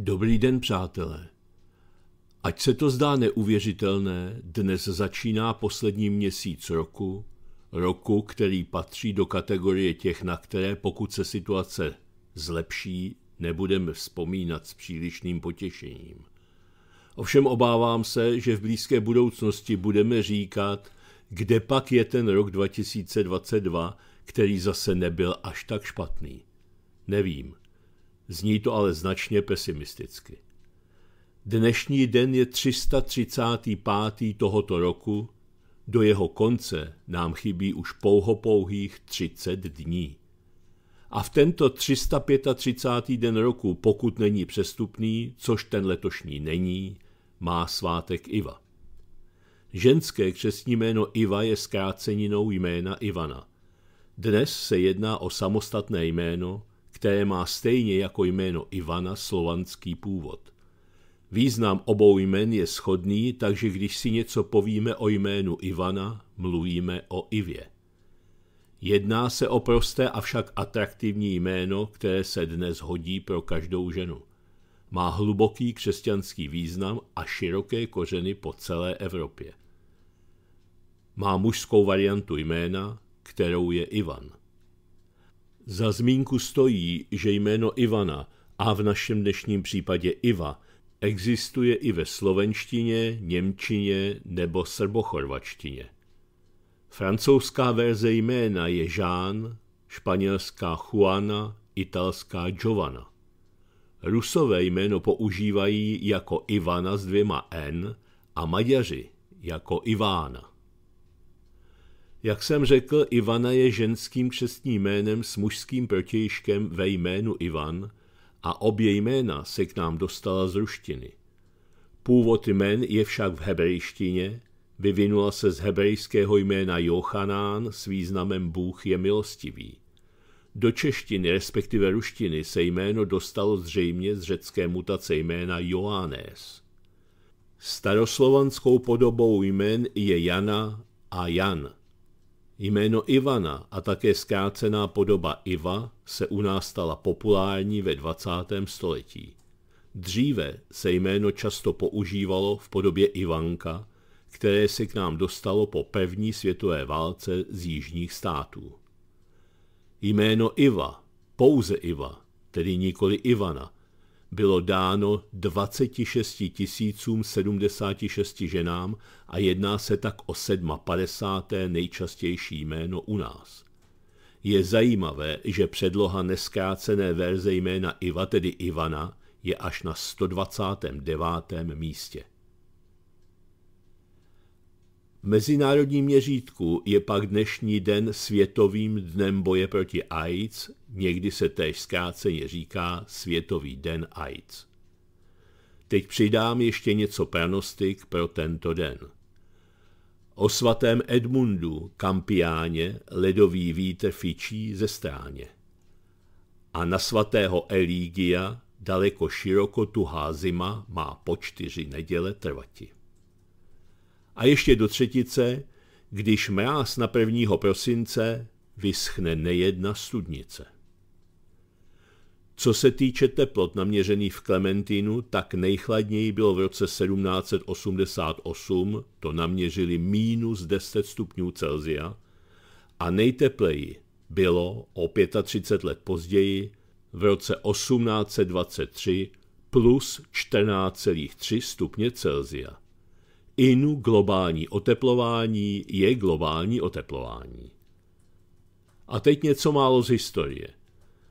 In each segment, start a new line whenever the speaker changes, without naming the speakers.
Dobrý den, přátelé. Ať se to zdá neuvěřitelné, dnes začíná poslední měsíc roku, roku, který patří do kategorie těch, na které pokud se situace zlepší, nebudeme vzpomínat s přílišným potěšením. Ovšem obávám se, že v blízké budoucnosti budeme říkat, kde pak je ten rok 2022, který zase nebyl až tak špatný. Nevím. Zní to ale značně pesimisticky. Dnešní den je 335. tohoto roku, do jeho konce nám chybí už pouhopouhých 30 dní. A v tento 335. den roku, pokud není přestupný, což ten letošní není, má svátek Iva. Ženské křesní jméno Iva je zkráceninou jména Ivana. Dnes se jedná o samostatné jméno, které má stejně jako jméno Ivana slovanský původ. Význam obou jmen je shodný, takže když si něco povíme o jménu Ivana, mluvíme o Ivě. Jedná se o prosté avšak atraktivní jméno, které se dnes hodí pro každou ženu. Má hluboký křesťanský význam a široké kořeny po celé Evropě. Má mužskou variantu jména, kterou je Ivan. Za zmínku stojí, že jméno Ivana a v našem dnešním případě Iva existuje i ve slovenštině, němčině nebo srbochorvačtině. Francouzská verze jména je Jean, španělská Juana, italská Giovanna. Rusové jméno používají jako Ivana s dvěma N a Maďaři jako Ivána. Jak jsem řekl, Ivana je ženským křestním jménem s mužským protějškem ve jménu Ivan a obě jména se k nám dostala z ruštiny. Původ jmen je však v hebrejštině, vyvinula se z hebrejského jména Jochanán s významem Bůh je milostivý. Do češtiny, respektive ruštiny, se jméno dostalo zřejmě z řecké mutace jména Joánés. Staroslovanskou podobou jmen je Jana a Jan. Jméno Ivana a také zkrácená podoba Iva se u nás stala populární ve 20. století. Dříve se jméno často používalo v podobě Ivanka, které se k nám dostalo po první světové válce z jižních států. Jméno Iva, pouze Iva, tedy nikoli Ivana, bylo dáno 26 076 ženám a jedná se tak o 57. nejčastější jméno u nás. Je zajímavé, že předloha neskrácené verze jména Iva, tedy Ivana, je až na 129. místě mezinárodním měřítku je pak dnešní den Světovým dnem boje proti AIDS, někdy se též zkráceně říká Světový den AIDS. Teď přidám ještě něco pranostik pro tento den. O svatém Edmundu Kampiáně ledový vítr fičí ze stráně. A na svatého Elígia daleko široko tuhá zima má po čtyři neděle trvati a ještě do třetice, když mráz na 1. prosince vyschne nejedna studnice. Co se týče teplot naměřených v Klementínu, tak nejchladněji bylo v roce 1788, to naměřili minus 10 stupňů Celzia, a nejtepleji bylo o 35 let později v roce 1823 plus 14,3 stupně Celzia inu globální oteplování je globální oteplování. A teď něco málo z historie.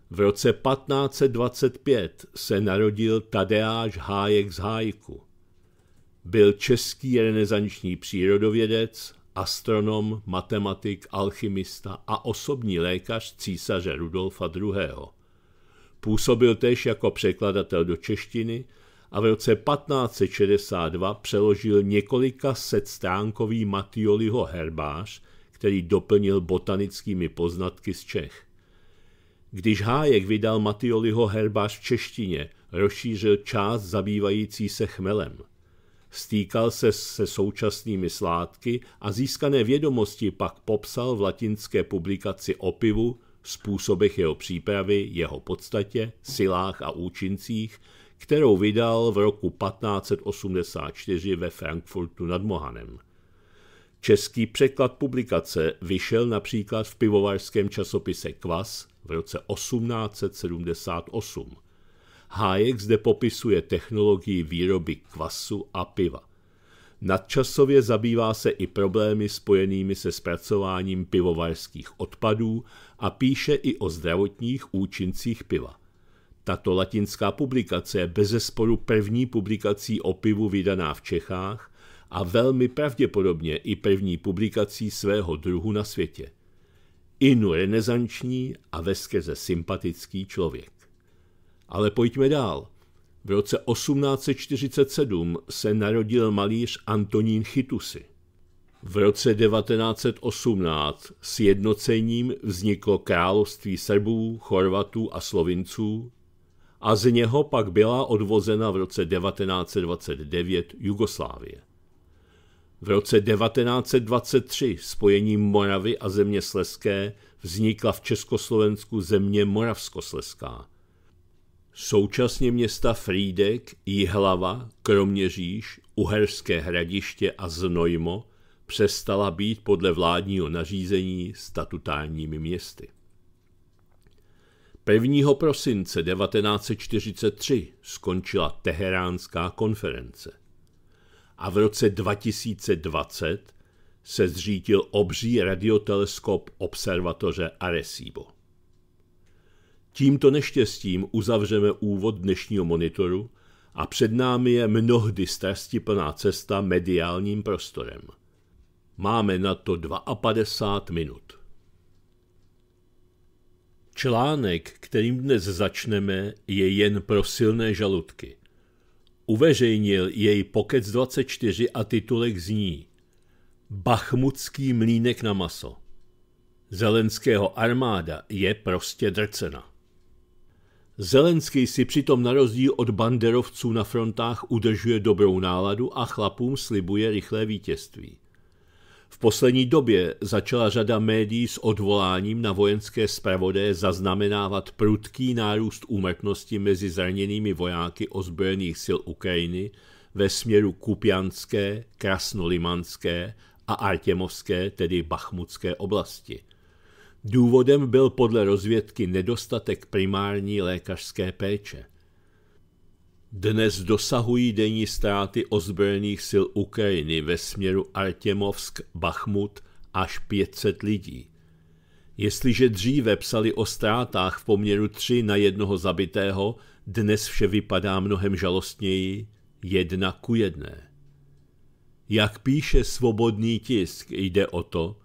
V roce 1525 se narodil Tadeáš Hájek z Hájku. Byl český renesanční přírodovědec, astronom, matematik, alchymista a osobní lékař císaře Rudolfa II. Působil též jako překladatel do češtiny – a v roce 1562 přeložil několika set stránkový Matioliho herbář, který doplnil botanickými poznatky z Čech. Když Hájek vydal Matioliho herbář v češtině, rozšířil část zabývající se chmelem. Stýkal se se současnými sládky a získané vědomosti pak popsal v latinské publikaci o pivu, způsobech jeho přípravy, jeho podstatě, silách a účincích, kterou vydal v roku 1584 ve Frankfurtu nad Mohanem. Český překlad publikace vyšel například v pivovarském časopise Kvas v roce 1878. Hájek zde popisuje technologii výroby kvasu a piva. Nadčasově zabývá se i problémy spojenými se zpracováním pivovarských odpadů a píše i o zdravotních účincích piva. Tato latinská publikace je bezesporu první publikací o pivu vydaná v Čechách a velmi pravděpodobně i první publikací svého druhu na světě. Inu renesanční a veskrze sympatický člověk. Ale pojďme dál. V roce 1847 se narodil malíř Antonín Chytusy. V roce 1918 s jednocením vzniklo království Srbů, Chorvatů a Slovinců, a z něho pak byla odvozena v roce 1929 Jugoslávie. V roce 1923 spojením Moravy a země Sleské vznikla v Československu země Moravskosleská. Současně města Frídek, Jihlava, Kroměříž, Uherské hradiště a Znojmo přestala být podle vládního nařízení statutárními městy. 1. prosince 1943 skončila Teheránská konference a v roce 2020 se zřítil obří radioteleskop observatoře Arecibo. Tímto neštěstím uzavřeme úvod dnešního monitoru a před námi je mnohdy strastiplná cesta mediálním prostorem. Máme na to 52 minut. Článek, kterým dnes začneme, je jen pro silné žaludky. Uveřejnil jej Pokec 24 a titulek zní Bachmutský mlínek na maso. Zelenského armáda je prostě drcena. Zelenský si přitom na rozdíl od banderovců na frontách udržuje dobrou náladu a chlapům slibuje rychlé vítězství. V poslední době začala řada médií s odvoláním na vojenské zpravodé zaznamenávat prudký nárůst úmrtnosti mezi zraněnými vojáky ozbrojených sil Ukrajiny ve směru Kupjanské, Krasnolimanské a Artemovské, tedy Bachmutské oblasti. Důvodem byl podle rozvědky nedostatek primární lékařské péče – dnes dosahují denní ztráty ozbrojených sil Ukrajiny ve směru artemovsk bachmut až 500 lidí. Jestliže dříve psali o ztrátách v poměru 3 na jednoho zabitého, dnes vše vypadá mnohem žalostněji jedna ku jedné. Jak píše svobodný tisk, jde o to,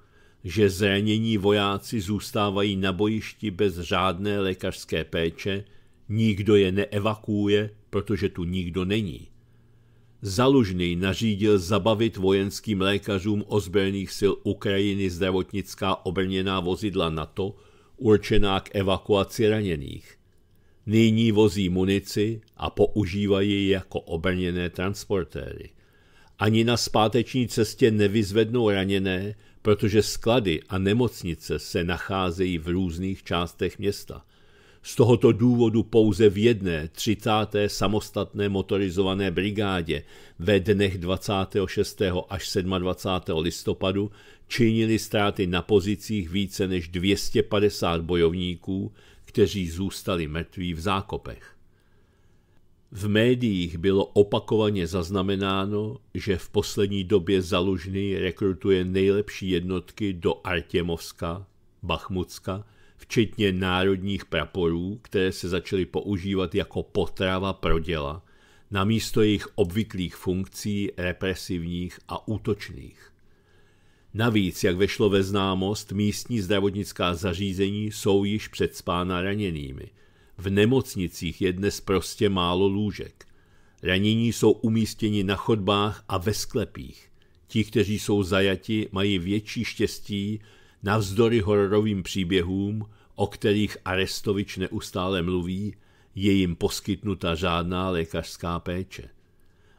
že zranění vojáci zůstávají na bojišti bez řádné lékařské péče, nikdo je neevakuuje protože tu nikdo není. Zalužný nařídil zabavit vojenským lékařům ozbrojených sil Ukrajiny zdravotnická obrněná vozidla NATO, určená k evakuaci raněných. Nyní vozí munici a používají ji jako obrněné transportéry. Ani na zpáteční cestě nevyzvednou raněné, protože sklady a nemocnice se nacházejí v různých částech města – z tohoto důvodu pouze v jedné 30. samostatné motorizované brigádě ve dnech 26. až 27. listopadu činili ztráty na pozicích více než 250 bojovníků, kteří zůstali mrtví v zákopech. V médiích bylo opakovaně zaznamenáno, že v poslední době Zalužny rekrutuje nejlepší jednotky do Artěmovska, Bachmutska včetně národních praporů, které se začaly používat jako potrava pro děla, namísto jejich obvyklých funkcí represivních a útočných. Navíc, jak vešlo ve známost, místní zdravotnická zařízení jsou již spána raněnými. V nemocnicích je dnes prostě málo lůžek. Ranění jsou umístěni na chodbách a ve sklepích. Ti, kteří jsou zajati, mají větší štěstí navzdory hororovým příběhům, o kterých Arestovič neustále mluví, je jim poskytnuta žádná lékařská péče.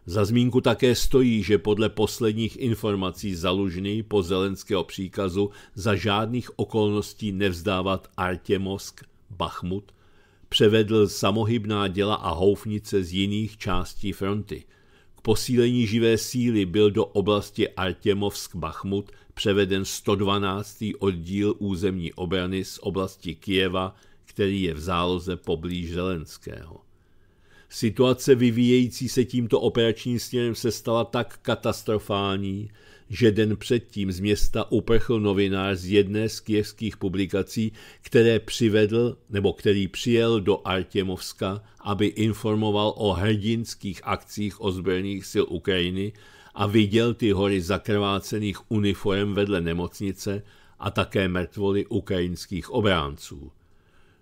Za zmínku také stojí, že podle posledních informací zalužný po zelenského příkazu za žádných okolností nevzdávat Artemovsk, Bachmut, převedl samohybná děla a houfnice z jiných částí fronty. K posílení živé síly byl do oblasti Artemovsk, bachmut převeden 112. oddíl územní obrany z oblasti Kijeva, který je v záloze poblíž Zelenského. Situace vyvíjející se tímto operačním směrem se stala tak katastrofální, že den předtím z města uprchl novinář z jedné z kijevských publikací, které přivedl nebo který přijel do Artěmovska, aby informoval o hrdinských akcích ozbrojených sil Ukrajiny a viděl ty hory zakrvácených uniform vedle nemocnice a také mrtvoly ukrajinských obránců.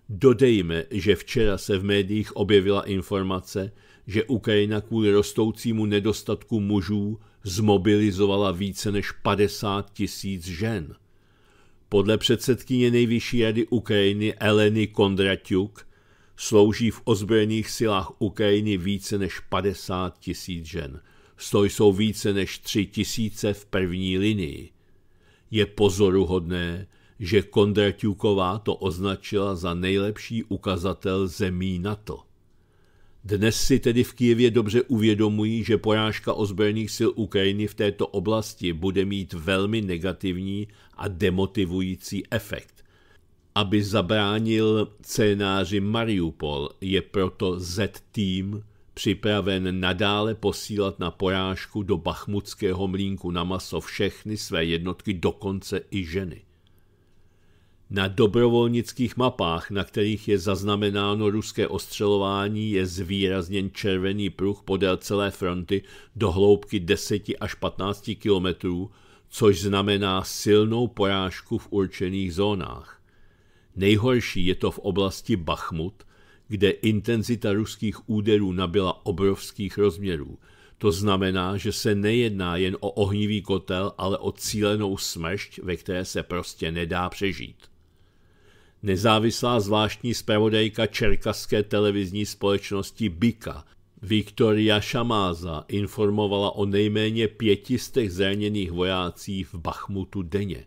Dodejme, že včera se v médiích objevila informace, že Ukrajina kvůli rostoucímu nedostatku mužů zmobilizovala více než 50 tisíc žen. Podle předsedkyně Nejvyšší rady Ukrajiny Eleny Kondratiuk slouží v ozbrojených silách Ukrajiny více než 50 tisíc žen – toho jsou více než tři tisíce v první linii. Je pozoruhodné, že Kondratiuková to označila za nejlepší ukazatel zemí NATO. Dnes si tedy v Kijevě dobře uvědomují, že porážka ozbrojených sil Ukrajiny v této oblasti bude mít velmi negativní a demotivující efekt. Aby zabránil scénáři Mariupol, je proto Z-Team připraven nadále posílat na porážku do bachmutského mlínku na maso všechny své jednotky, dokonce i ženy. Na dobrovolnických mapách, na kterých je zaznamenáno ruské ostřelování, je zvýrazněn červený pruh podél celé fronty do hloubky 10 až 15 kilometrů, což znamená silnou porážku v určených zónách. Nejhorší je to v oblasti Bachmut – kde intenzita ruských úderů nabyla obrovských rozměrů. To znamená, že se nejedná jen o ohnivý kotel, ale o cílenou smršť, ve které se prostě nedá přežít. Nezávislá zvláštní zpravodajka čerkaské televizní společnosti Bika Viktoria Šamáza informovala o nejméně pětistech zraněných vojácích v Bachmutu denně.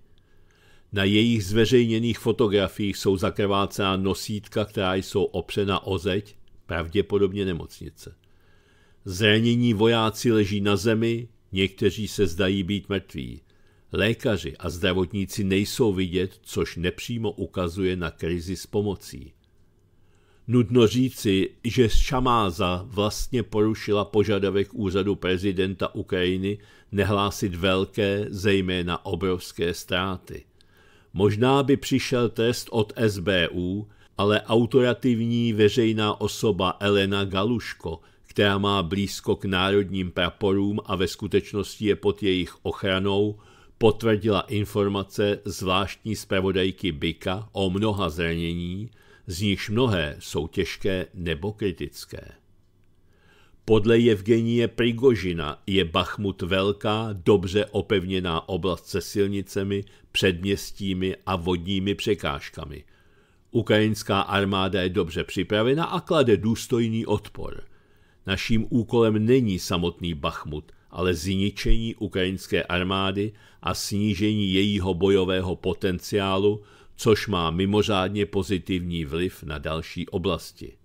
Na jejich zveřejněných fotografiích jsou zakrvácená nosítka, která jsou opřena o zeď, pravděpodobně nemocnice. Zranění vojáci leží na zemi, někteří se zdají být mrtví. Lékaři a zdravotníci nejsou vidět, což nepřímo ukazuje na krizi s pomocí. Nudno říci, že Šamáza vlastně porušila požadavek úřadu prezidenta Ukrajiny nehlásit velké, zejména obrovské ztráty – Možná by přišel test od SBU, ale autorativní veřejná osoba Elena Galuško, která má blízko k národním praporům a ve skutečnosti je pod jejich ochranou, potvrdila informace zvláštní zpravodajky Bika o mnoha zranění, z nichž mnohé jsou těžké nebo kritické. Podle Evgenie Prigožina je Bachmut velká, dobře opevněná oblast se silnicemi, předměstími a vodními překážkami. Ukrajinská armáda je dobře připravena a klade důstojný odpor. Naším úkolem není samotný Bachmut, ale zničení ukrajinské armády a snížení jejího bojového potenciálu, což má mimořádně pozitivní vliv na další oblasti.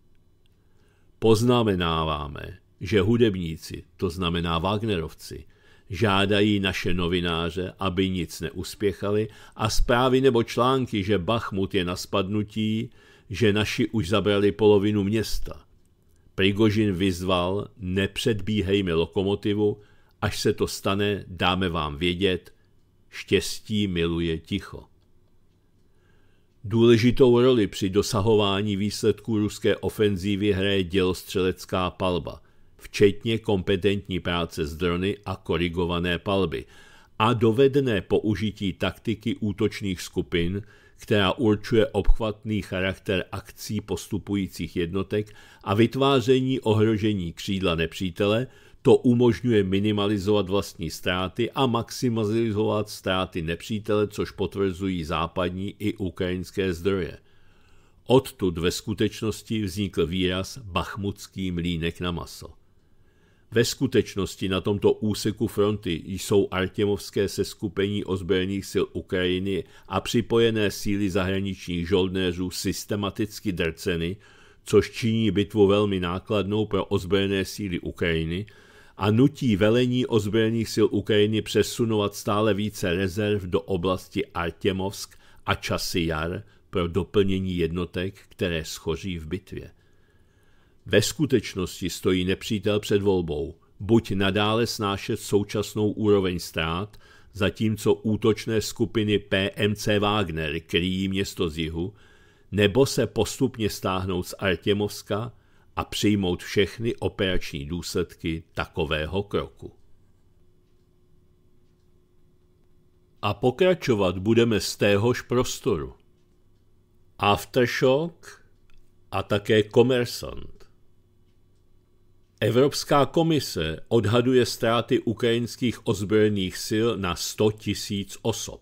Poznamenáváme, že hudebníci, to znamená Wagnerovci, žádají naše novináře, aby nic neuspěchali a zprávy nebo články, že Bachmut je na spadnutí, že naši už zabrali polovinu města. Prigožin vyzval, nepředbíhejme lokomotivu, až se to stane, dáme vám vědět, štěstí miluje ticho. Důležitou roli při dosahování výsledků ruské ofenzívy hraje dělostřelecká palba – včetně kompetentní práce s drony a korigované palby, a dovedné použití taktiky útočných skupin, která určuje obchvatný charakter akcí postupujících jednotek a vytváření ohrožení křídla nepřítele, to umožňuje minimalizovat vlastní ztráty a maximalizovat ztráty nepřítele, což potvrzují západní i ukrajinské zdroje. Odtud ve skutečnosti vznikl výraz bachmutský mlínek na maso. Ve skutečnosti na tomto úseku fronty jsou artěmovské seskupení ozbrojených sil Ukrajiny a připojené síly zahraničních žoldnéřů systematicky drceny, což činí bitvu velmi nákladnou pro ozbrojené síly Ukrajiny a nutí velení ozbrojených sil Ukrajiny přesunovat stále více rezerv do oblasti Artemovsk a jar pro doplnění jednotek, které schoří v bitvě. Ve skutečnosti stojí nepřítel před volbou buď nadále snášet současnou úroveň ztrát, zatímco útočné skupiny PMC Wagner kryjí město z jihu, nebo se postupně stáhnout z Artemovska a přijmout všechny operační důsledky takového kroku. A pokračovat budeme z téhož prostoru. Aftershock a také Commerson. Evropská komise odhaduje ztráty ukrajinských ozbrojených sil na 100 tisíc osob.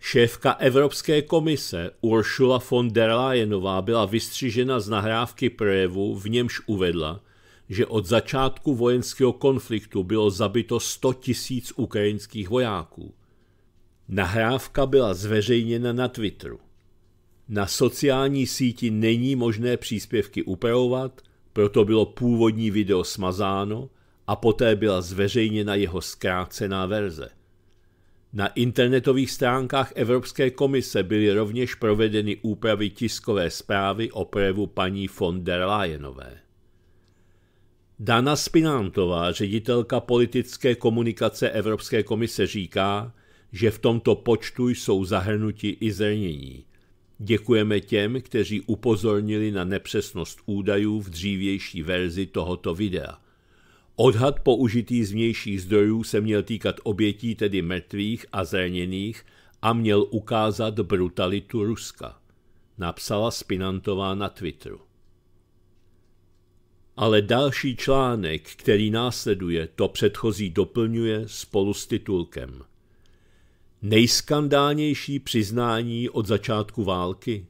Šéfka Evropské komise Ursula von der Leyenová byla vystřižena z nahrávky projevu, v němž uvedla, že od začátku vojenského konfliktu bylo zabito 100 tisíc ukrajinských vojáků. Nahrávka byla zveřejněna na Twitteru. Na sociální síti není možné příspěvky upravovat, proto bylo původní video smazáno a poté byla zveřejněna jeho zkrácená verze. Na internetových stránkách Evropské komise byly rovněž provedeny úpravy tiskové zprávy o projevu paní von der Leyenové. Dana Spinantová, ředitelka politické komunikace Evropské komise, říká, že v tomto počtu jsou zahrnuti i zranění. Děkujeme těm, kteří upozornili na nepřesnost údajů v dřívější verzi tohoto videa. Odhad použitý z vnějších zdrojů se měl týkat obětí, tedy mrtvých a zraněných, a měl ukázat brutalitu Ruska, napsala Spinantová na Twitteru. Ale další článek, který následuje, to předchozí doplňuje spolu s titulkem – Nejskandálnější přiznání od začátku války.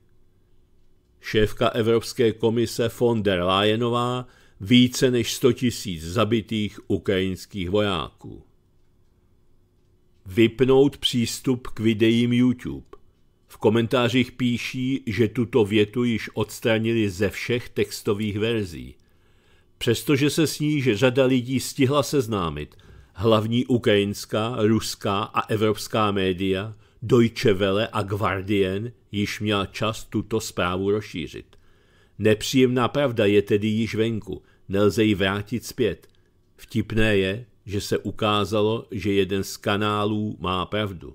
Šéfka Evropské komise von der Leyenová více než 100 tisíc zabitých ukrajinských vojáků. Vypnout přístup k videím YouTube. V komentářích píší, že tuto větu již odstranili ze všech textových verzí. Přestože se s ní že řada lidí stihla seznámit – Hlavní ukrajinská, ruská a evropská média, Deutsche Welle a Guardian, již měla čas tuto zprávu rozšířit. Nepříjemná pravda je tedy již venku, nelze ji vrátit zpět. Vtipné je, že se ukázalo, že jeden z kanálů má pravdu.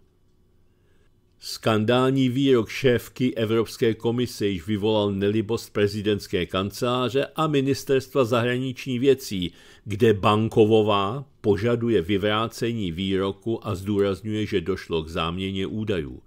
Skandální výrok šéfky Evropské komise již vyvolal nelibost prezidentské kanceláře a ministerstva zahraniční věcí, kde Bankovová požaduje vyvrácení výroku a zdůrazňuje, že došlo k záměně údajů.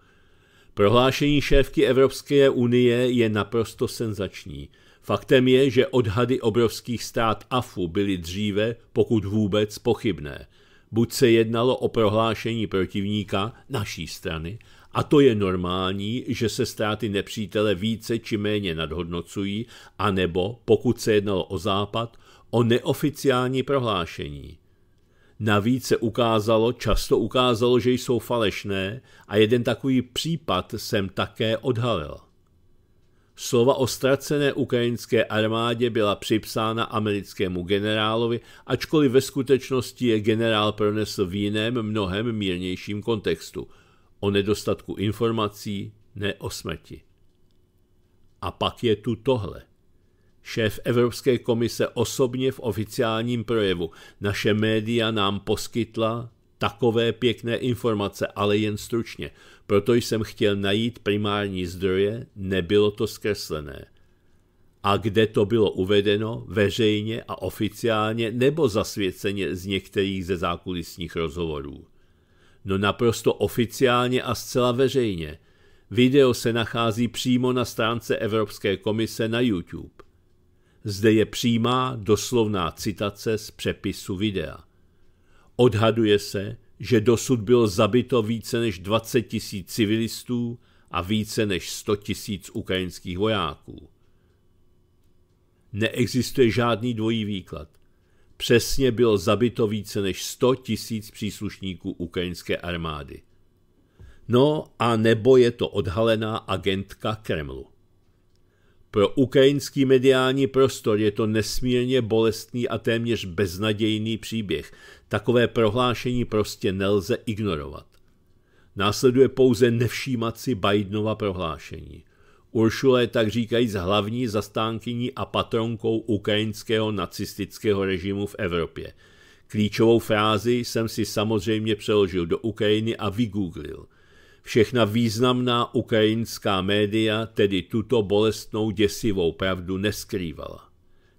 Prohlášení šéfky Evropské unie je naprosto senzační. Faktem je, že odhady obrovských stát AFU byly dříve, pokud vůbec, pochybné. Buď se jednalo o prohlášení protivníka naší strany, a to je normální, že se ztráty nepřítele více či méně nadhodnocují, anebo, pokud se jednalo o západ, o neoficiální prohlášení. Navíc se ukázalo, často ukázalo, že jsou falešné a jeden takový případ jsem také odhalil. Slova o ztracené ukrajinské armádě byla připsána americkému generálovi, ačkoliv ve skutečnosti je generál pronesl v jiném, mnohem mírnějším kontextu – o nedostatku informací, ne o smrti. A pak je tu tohle. Šéf Evropské komise osobně v oficiálním projevu. Naše média nám poskytla takové pěkné informace, ale jen stručně. Proto jsem chtěl najít primární zdroje, nebylo to zkreslené. A kde to bylo uvedeno, veřejně a oficiálně nebo zasvěceně z některých ze zákulisních rozhovorů. No naprosto oficiálně a zcela veřejně. Video se nachází přímo na stránce Evropské komise na YouTube. Zde je přímá doslovná citace z přepisu videa. Odhaduje se, že dosud bylo zabito více než 20 tisíc civilistů a více než 100 tisíc ukrajinských vojáků. Neexistuje žádný dvojí výklad – Přesně bylo zabito více než 100 tisíc příslušníků ukrajinské armády. No a nebo je to odhalená agentka Kremlu. Pro ukrajinský mediální prostor je to nesmírně bolestný a téměř beznadějný příběh. Takové prohlášení prostě nelze ignorovat. Následuje pouze nevšímat si Bidenova prohlášení. Uršule je tak z hlavní zastánkyní a patronkou ukrajinského nacistického režimu v Evropě. Klíčovou frázi jsem si samozřejmě přeložil do Ukrajiny a vygooglil. Všechna významná ukrajinská média tedy tuto bolestnou děsivou pravdu neskrývala.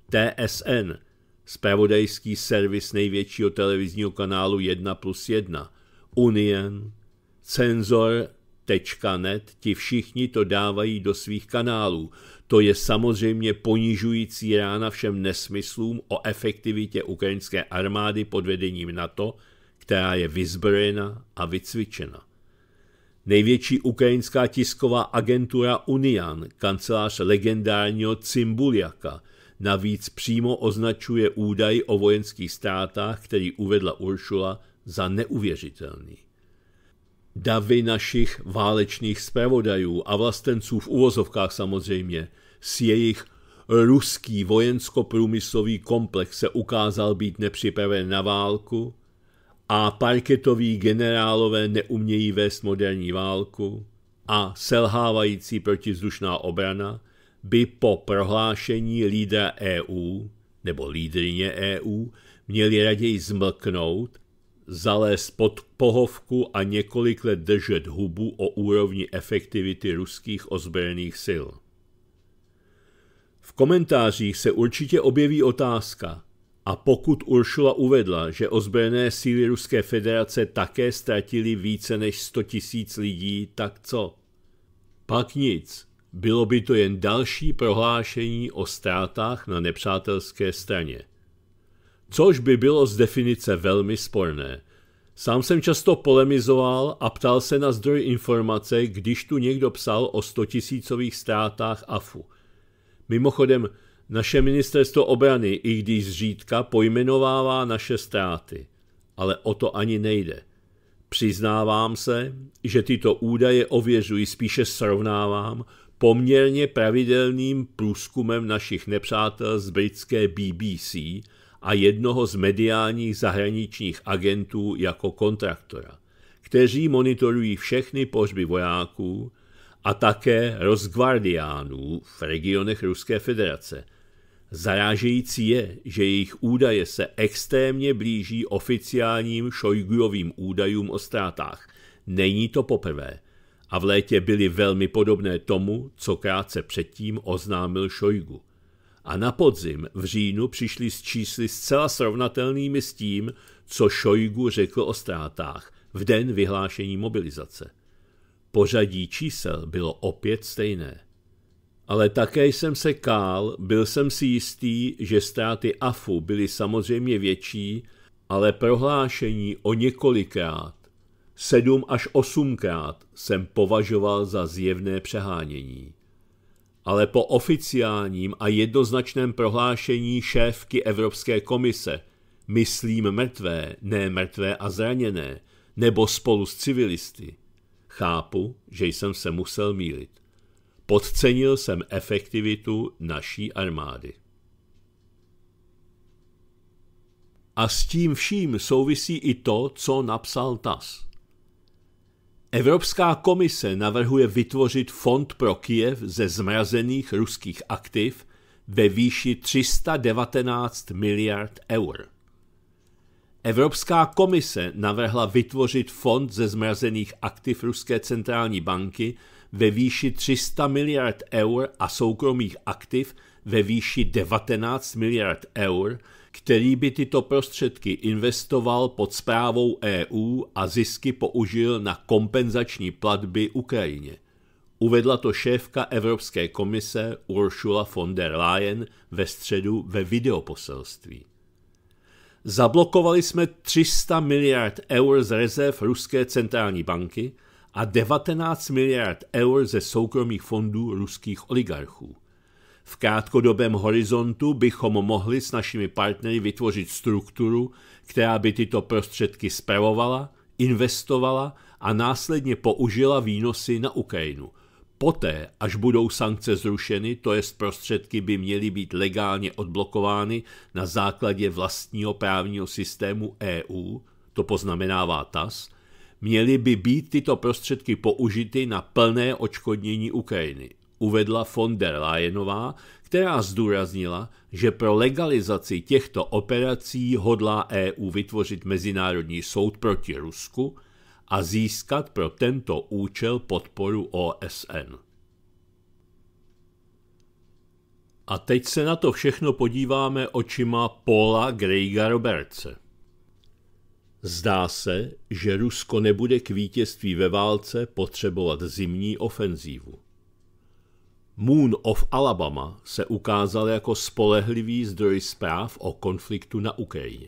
TSN, spravodajský servis největšího televizního kanálu 1 plus 1, Union, Cenzor net ti všichni to dávají do svých kanálů. To je samozřejmě ponižující rána všem nesmyslům o efektivitě ukrajinské armády pod vedením NATO, která je vyzbrojena a vycvičena. Největší ukrajinská tisková agentura Unian, kancelář legendárního Cimbuliaka, navíc přímo označuje údaj o vojenských ztrátách, který uvedla Uršula, za neuvěřitelný davy našich válečných zpravodajů a vlastenců v uvozovkách samozřejmě s jejich ruský vojensko-průmyslový komplex se ukázal být nepřipraven na válku a parketoví generálové neumějí vést moderní válku a selhávající protizdušná obrana by po prohlášení lídra EU nebo lídrině EU měli raději zmlknout zalézt pod pohovku a několik let držet hubu o úrovni efektivity ruských ozbrojených sil. V komentářích se určitě objeví otázka, a pokud Uršula uvedla, že ozbrojené síly Ruské federace také ztratili více než 100 tisíc lidí, tak co? Pak nic. Bylo by to jen další prohlášení o ztrátách na nepřátelské straně což by bylo z definice velmi sporné. Sám jsem často polemizoval a ptal se na zdroj informace, když tu někdo psal o 100 tisícových ztrátách AFU. Mimochodem, naše ministerstvo obrany, i když zřídka, pojmenovává naše ztráty. Ale o to ani nejde. Přiznávám se, že tyto údaje ověřuji, spíše srovnávám, poměrně pravidelným průzkumem našich nepřátel z britské BBC – a jednoho z mediálních zahraničních agentů jako kontraktora, kteří monitorují všechny pohřby vojáků a také rozgvardiánů v regionech Ruské federace. Zarážející je, že jejich údaje se extrémně blíží oficiálním šojgujovým údajům o ztrátách. Není to poprvé. A v létě byly velmi podobné tomu, co krátce předtím oznámil Šojgu a na podzim v říjnu přišli s čísly zcela srovnatelnými s tím, co Šojgu řekl o ztrátách v den vyhlášení mobilizace. Pořadí čísel bylo opět stejné. Ale také jsem se kál, byl jsem si jistý, že ztráty AFu byly samozřejmě větší, ale prohlášení o několikrát, sedm až osmkrát jsem považoval za zjevné přehánění ale po oficiálním a jednoznačném prohlášení šéfky Evropské komise myslím mrtvé, ne mrtvé a zraněné, nebo spolu s civilisty. Chápu, že jsem se musel mílit. Podcenil jsem efektivitu naší armády. A s tím vším souvisí i to, co napsal TAS. Evropská komise navrhuje vytvořit fond pro Kiev ze zmrazených ruských aktiv ve výši 319 miliard eur. Evropská komise navrhla vytvořit fond ze zmrazených aktiv Ruské centrální banky ve výši 300 miliard eur a soukromých aktiv ve výši 19 miliard eur který by tyto prostředky investoval pod zprávou EU a zisky použil na kompenzační platby Ukrajině. Uvedla to šéfka Evropské komise Ursula von der Leyen ve středu ve videoposelství. Zablokovali jsme 300 miliard eur z rezerv Ruské centrální banky a 19 miliard eur ze soukromých fondů ruských oligarchů – v krátkodobém horizontu bychom mohli s našimi partnery vytvořit strukturu, která by tyto prostředky spravovala, investovala a následně použila výnosy na Ukrajinu. Poté, až budou sankce zrušeny, to jest prostředky by měly být legálně odblokovány na základě vlastního právního systému EU, to poznamenává TAS, měly by být tyto prostředky použity na plné očkodnění Ukrajiny uvedla von der Leyenová, která zdůraznila, že pro legalizaci těchto operací hodlá EU vytvořit Mezinárodní soud proti Rusku a získat pro tento účel podporu OSN. A teď se na to všechno podíváme očima Paula Greiga Robertse. Zdá se, že Rusko nebude k vítězství ve válce potřebovat zimní ofenzívu. Moon of Alabama se ukázal jako spolehlivý zdroj zpráv o konfliktu na Ukrajině.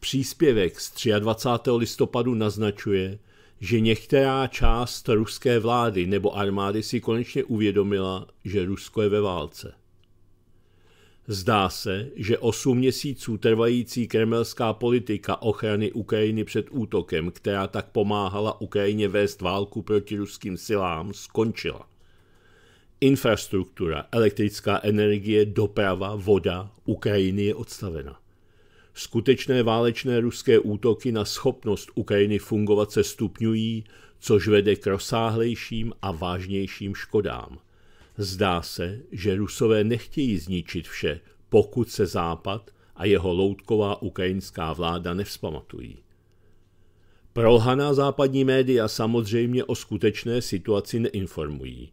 Příspěvek z 23. listopadu naznačuje, že některá část ruské vlády nebo armády si konečně uvědomila, že Rusko je ve válce. Zdá se, že osm měsíců trvající kremelská politika ochrany Ukrajiny před útokem, která tak pomáhala Ukrajině vést válku proti ruským silám, skončila. Infrastruktura, elektrická energie, doprava, voda Ukrajiny je odstavena. Skutečné válečné ruské útoky na schopnost Ukrajiny fungovat se stupňují, což vede k rozsáhlejším a vážnějším škodám. Zdá se, že Rusové nechtějí zničit vše, pokud se Západ a jeho loutková ukrajinská vláda nevzpamatují. Prolhaná západní média samozřejmě o skutečné situaci neinformují.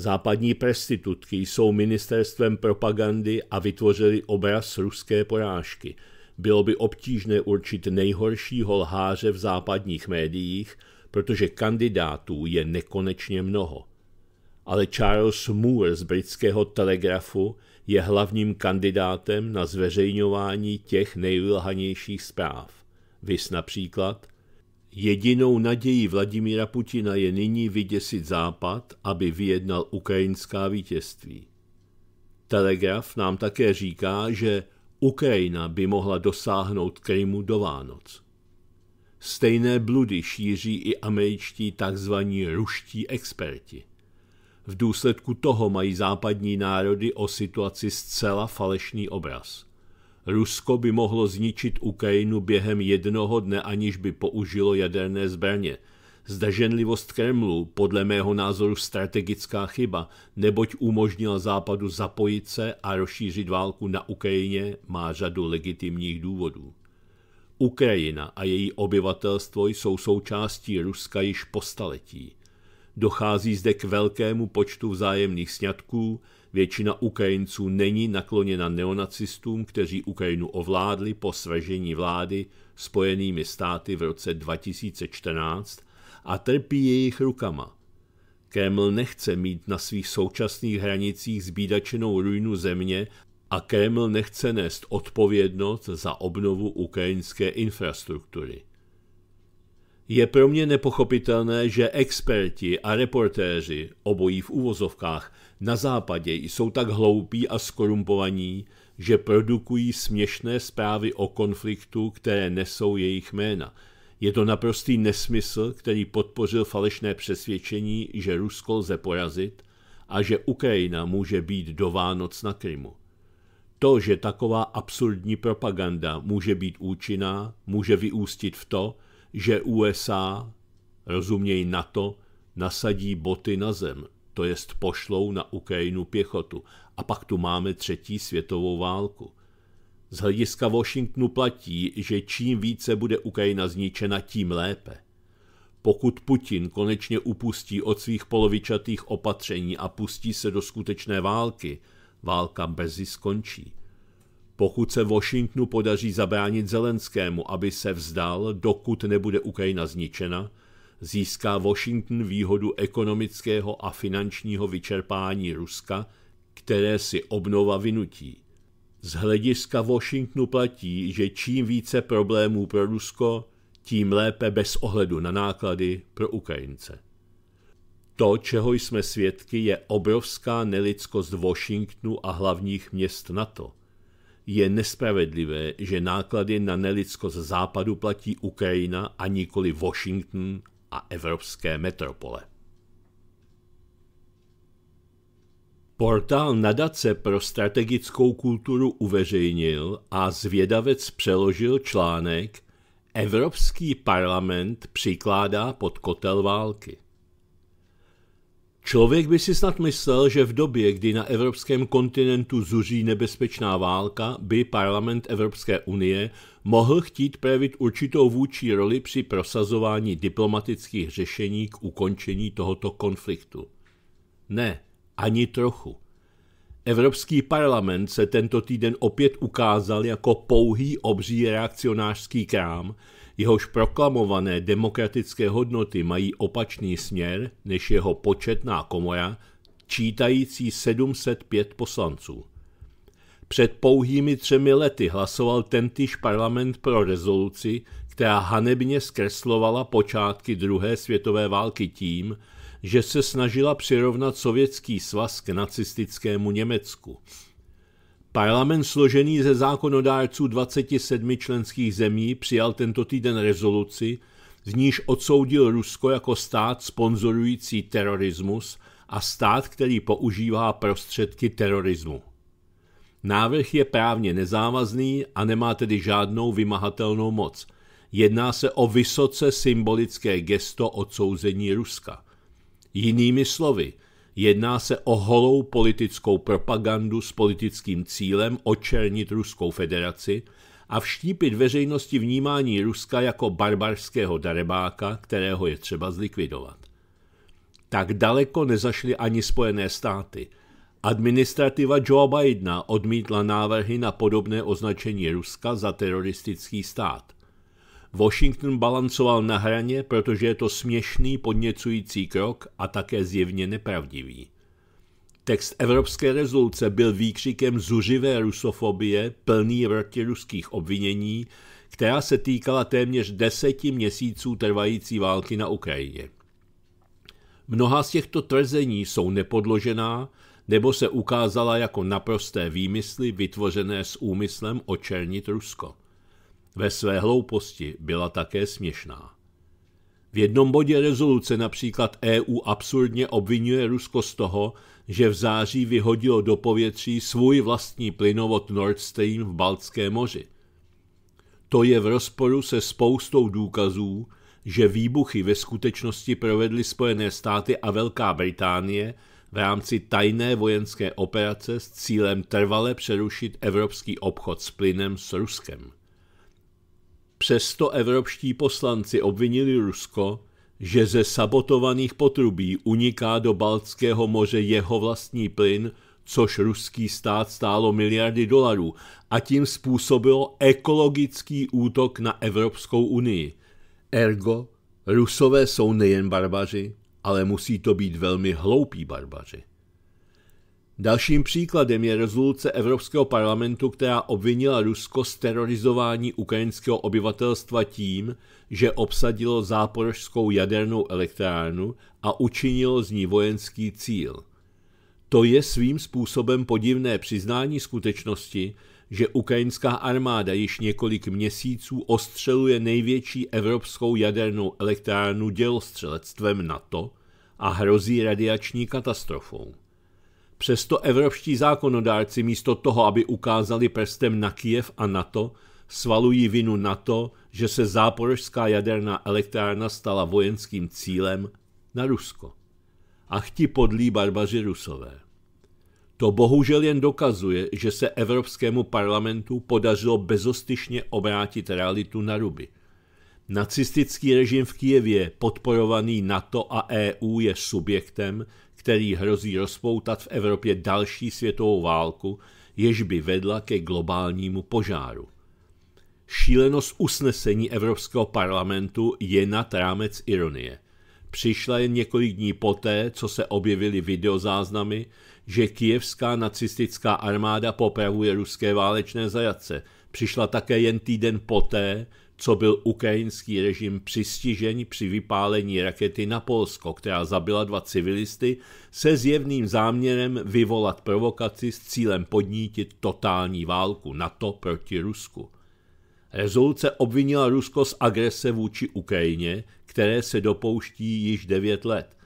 Západní prestitutky jsou ministerstvem propagandy a vytvořili obraz ruské porážky. Bylo by obtížné určit nejhoršího lháře v západních médiích, protože kandidátů je nekonečně mnoho. Ale Charles Moore z britského Telegrafu je hlavním kandidátem na zveřejňování těch nejvylhanějších zpráv. Vys například – Jedinou nadějí Vladimíra Putina je nyní vyděsit Západ, aby vyjednal ukrajinská vítězství. Telegraf nám také říká, že Ukrajina by mohla dosáhnout Krymu do Vánoc. Stejné bludy šíří i američtí tzv. ruští experti. V důsledku toho mají západní národy o situaci zcela falešný obraz. Rusko by mohlo zničit Ukrajinu během jednoho dne, aniž by použilo jaderné zbraně. Zdaženlivost Kremlu, podle mého názoru strategická chyba, neboť umožnila Západu zapojit se a rozšířit válku na Ukrajině, má řadu legitimních důvodů. Ukrajina a její obyvatelstvo jsou součástí Ruska již po staletí. Dochází zde k velkému počtu vzájemných sňatků, Většina Ukrajinců není nakloněna neonacistům, kteří Ukrajinu ovládli po svržení vlády spojenými státy v roce 2014 a trpí jejich rukama. Kreml nechce mít na svých současných hranicích zbídačenou ruinu země a Kreml nechce nést odpovědnost za obnovu ukrajinské infrastruktury. Je pro mě nepochopitelné, že experti a reportéři, obojí v uvozovkách, na západě jsou tak hloupí a skorumpovaní, že produkují směšné zprávy o konfliktu, které nesou jejich jména. Je to naprostý nesmysl, který podpořil falešné přesvědčení, že Rusko lze porazit a že Ukrajina může být do Vánoc na Krymu. To, že taková absurdní propaganda může být účinná, může vyústit v to, že USA, rozuměj NATO, nasadí boty na zem, to jest pošlou na Ukrajinu pěchotu. A pak tu máme třetí světovou válku. Z hlediska Washingtonu platí, že čím více bude Ukrajina zničena, tím lépe. Pokud Putin konečně upustí od svých polovičatých opatření a pustí se do skutečné války, válka brzy skončí. Pokud se Washingtonu podaří zabránit Zelenskému, aby se vzdal, dokud nebude Ukrajina zničena, získá Washington výhodu ekonomického a finančního vyčerpání Ruska, které si obnova vynutí. Z hlediska Washingtonu platí, že čím více problémů pro Rusko, tím lépe bez ohledu na náklady pro Ukrajince. To, čeho jsme svědky, je obrovská nelidskost Washingtonu a hlavních měst NATO – je nespravedlivé, že náklady na nelidskost západu platí Ukrajina a nikoli Washington a evropské metropole. Portál Nadace pro strategickou kulturu uveřejnil a zvědavec přeložil článek Evropský parlament přikládá pod kotel války. Člověk by si snad myslel, že v době, kdy na evropském kontinentu zuří nebezpečná válka, by parlament Evropské unie mohl chtít projevit určitou vůči roli při prosazování diplomatických řešení k ukončení tohoto konfliktu. Ne, ani trochu. Evropský parlament se tento týden opět ukázal jako pouhý obří reakcionářský krám, Jehož proklamované demokratické hodnoty mají opačný směr než jeho početná komora, čítající 705 poslanců. Před pouhými třemi lety hlasoval tentýž parlament pro rezoluci, která hanebně zkreslovala počátky druhé světové války tím, že se snažila přirovnat sovětský svaz k nacistickému Německu – Parlament složený ze zákonodárců 27 členských zemí přijal tento týden rezoluci, z níž odsoudil Rusko jako stát sponzorující terorismus a stát, který používá prostředky terorismu. Návrh je právně nezávazný a nemá tedy žádnou vymahatelnou moc. Jedná se o vysoce symbolické gesto odsouzení Ruska. Jinými slovy, Jedná se o holou politickou propagandu s politickým cílem očernit Ruskou federaci a vštípit veřejnosti vnímání Ruska jako barbarského darebáka, kterého je třeba zlikvidovat. Tak daleko nezašly ani Spojené státy. Administrativa Joe Bidena odmítla návrhy na podobné označení Ruska za teroristický stát – Washington balancoval na hraně, protože je to směšný podněcující krok a také zjevně nepravdivý. Text Evropské rezoluce byl výkřikem zuřivé rusofobie, plný ruských obvinění, která se týkala téměř deseti měsíců trvající války na Ukrajině. Mnoha z těchto tvrzení jsou nepodložená nebo se ukázala jako naprosté výmysly vytvořené s úmyslem očernit Rusko. Ve své hlouposti byla také směšná. V jednom bodě rezoluce například EU absurdně obvinuje Rusko z toho, že v září vyhodilo do povětří svůj vlastní plynovod Nord Stream v baltské moři. To je v rozporu se spoustou důkazů, že výbuchy ve skutečnosti provedly Spojené státy a Velká Británie v rámci tajné vojenské operace s cílem trvale přerušit evropský obchod s plynem s Ruskem. Přesto evropští poslanci obvinili Rusko, že ze sabotovaných potrubí uniká do Baltského moře jeho vlastní plyn, což ruský stát stálo miliardy dolarů a tím způsobilo ekologický útok na Evropskou unii. Ergo, Rusové jsou nejen barbaři, ale musí to být velmi hloupí barbaři. Dalším příkladem je rezoluce Evropského parlamentu, která obvinila Rusko z terorizování ukrajinského obyvatelstva tím, že obsadilo záporožskou jadernou elektrárnu a učinilo z ní vojenský cíl. To je svým způsobem podivné přiznání skutečnosti, že ukrajinská armáda již několik měsíců ostřeluje největší evropskou jadernou elektrárnu dělostřelectvem NATO a hrozí radiační katastrofou. Přesto evropští zákonodárci místo toho, aby ukázali prstem na Kiev a NATO, svalují vinu na to, že se záporožská jaderná elektrárna stala vojenským cílem na Rusko. A chti podlí barbaři rusové. To bohužel jen dokazuje, že se Evropskému parlamentu podařilo bezostyšně obrátit realitu na ruby. Nacistický režim v Kijevě, podporovaný NATO a EU, je subjektem, který hrozí rozpoutat v Evropě další světovou válku, jež by vedla ke globálnímu požáru. Šílenost usnesení Evropského parlamentu je nad rámec ironie. Přišla jen několik dní poté, co se objevily videozáznamy, že kijevská nacistická armáda popravuje ruské válečné zajatce. Přišla také jen týden poté, co byl ukrajinský režim přistižen při vypálení rakety na Polsko, která zabila dva civilisty, se zjevným záměrem vyvolat provokaci s cílem podnítit totální válku NATO proti Rusku. Rezoluce obvinila Rusko z agrese vůči Ukrajině, které se dopouští již 9 let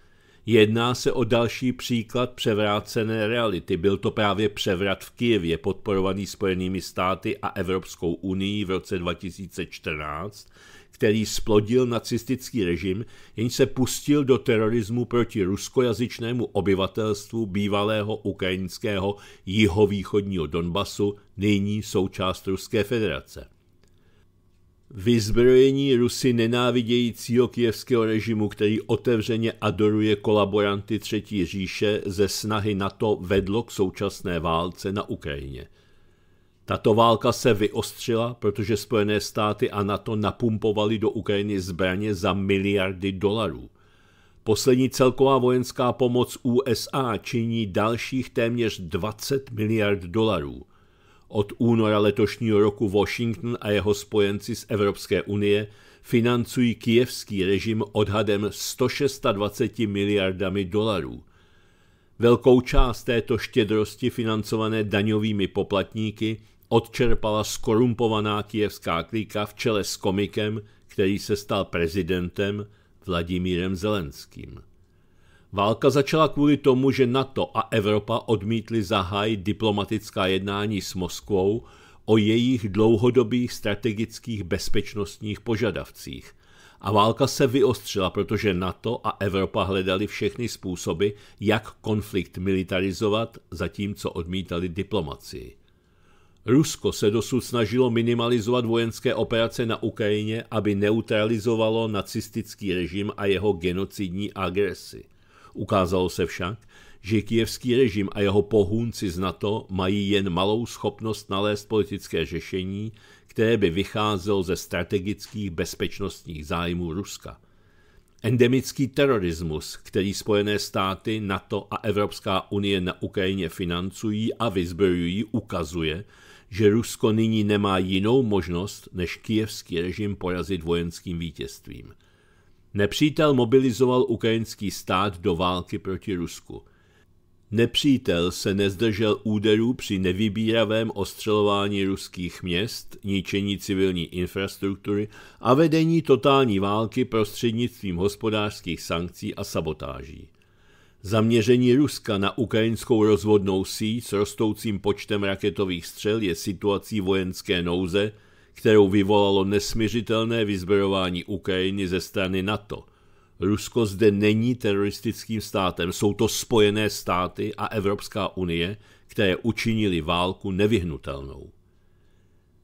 Jedná se o další příklad převrácené reality. Byl to právě převrat v Kijevě, podporovaný Spojenými státy a Evropskou unii v roce 2014, který splodil nacistický režim, jenž se pustil do terorismu proti ruskojazyčnému obyvatelstvu bývalého ukrajinského jihovýchodního Donbasu, nyní součást Ruské federace. Vyzbrojení Rusy nenávidějícího kijevského režimu, který otevřeně adoruje kolaboranty Třetí říše, ze snahy NATO vedlo k současné válce na Ukrajině. Tato válka se vyostřila, protože Spojené státy a NATO napumpovali do Ukrajiny zbraně za miliardy dolarů. Poslední celková vojenská pomoc USA činí dalších téměř 20 miliard dolarů – od února letošního roku Washington a jeho spojenci z Evropské unie financují kijevský režim odhadem 126 miliardami dolarů. Velkou část této štědrosti financované daňovými poplatníky odčerpala skorumpovaná kijevská klika v čele s komikem, který se stal prezidentem Vladimírem Zelenským. Válka začala kvůli tomu, že NATO a Evropa odmítly zahájit diplomatická jednání s Moskvou o jejich dlouhodobých strategických bezpečnostních požadavcích. A válka se vyostřila, protože NATO a Evropa hledali všechny způsoby, jak konflikt militarizovat, zatímco odmítali diplomacii. Rusko se dosud snažilo minimalizovat vojenské operace na Ukrajině, aby neutralizovalo nacistický režim a jeho genocidní agresi. Ukázalo se však, že kijevský režim a jeho pohůnci z NATO mají jen malou schopnost nalézt politické řešení, které by vycházelo ze strategických bezpečnostních zájmů Ruska. Endemický terorismus, který Spojené státy, NATO a Evropská unie na Ukrajině financují a vyzbrojují, ukazuje, že Rusko nyní nemá jinou možnost, než kijevský režim porazit vojenským vítězstvím. Nepřítel mobilizoval ukrajinský stát do války proti Rusku. Nepřítel se nezdržel úderů při nevybíravém ostřelování ruských měst, ničení civilní infrastruktury a vedení totální války prostřednictvím hospodářských sankcí a sabotáží. Zaměření Ruska na ukrajinskou rozvodnou síť s rostoucím počtem raketových střel je situací vojenské nouze, kterou vyvolalo nesměřitelné vyzbrojování Ukrajiny ze strany NATO. Rusko zde není teroristickým státem, jsou to Spojené státy a Evropská unie, které učinili válku nevyhnutelnou.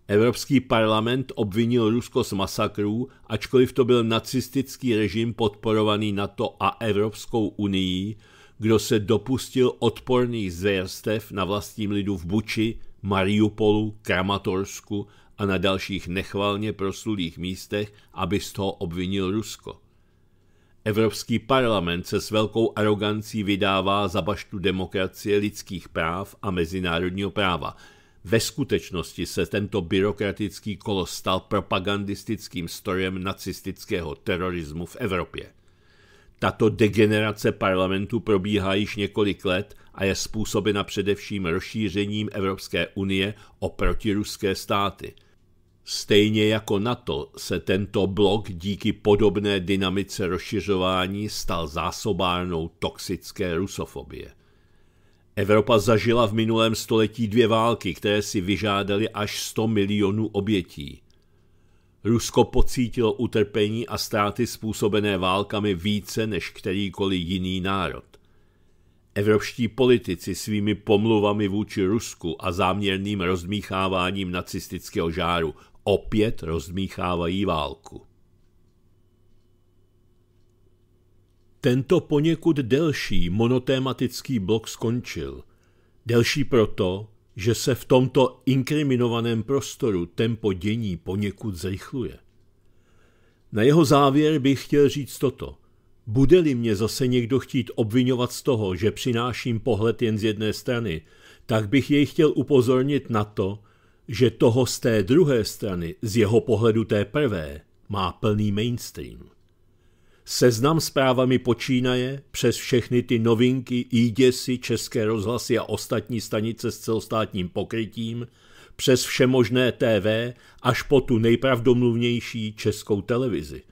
Evropský parlament obvinil Rusko z masakrů, ačkoliv to byl nacistický režim podporovaný NATO a Evropskou unii, kdo se dopustil odporných zvěrstev na vlastním lidu v Buči, Mariupolu, Kramatorsku a na dalších nechvalně proslulých místech, aby z toho obvinil Rusko. Evropský parlament se s velkou arogancí vydává za baštu demokracie, lidských práv a mezinárodního práva. Ve skutečnosti se tento byrokratický kolos stal propagandistickým strojem nacistického terorismu v Evropě. Tato degenerace parlamentu probíhá již několik let a je způsobena především rozšířením Evropské unie o protiruské státy – Stejně jako NATO se tento blok díky podobné dynamice rozšiřování stal zásobárnou toxické rusofobie. Evropa zažila v minulém století dvě války, které si vyžádaly až 100 milionů obětí. Rusko pocítilo utrpení a ztráty způsobené válkami více než kterýkoliv jiný národ. Evropští politici svými pomluvami vůči Rusku a záměrným rozmícháváním nacistického žáru opět rozmíchávají válku. Tento poněkud delší monotématický blok skončil. Delší proto, že se v tomto inkriminovaném prostoru tempo dění poněkud zrychluje. Na jeho závěr bych chtěl říct toto. Bude-li mě zase někdo chtít obvinovat z toho, že přináším pohled jen z jedné strany, tak bych jej chtěl upozornit na to, že toho z té druhé strany, z jeho pohledu té prvé, má plný mainstream. Seznam zprávami počínaje přes všechny ty novinky, jíděsi, české rozhlasy a ostatní stanice s celostátním pokrytím, přes všemožné TV až po tu nejpravdomluvnější českou televizi.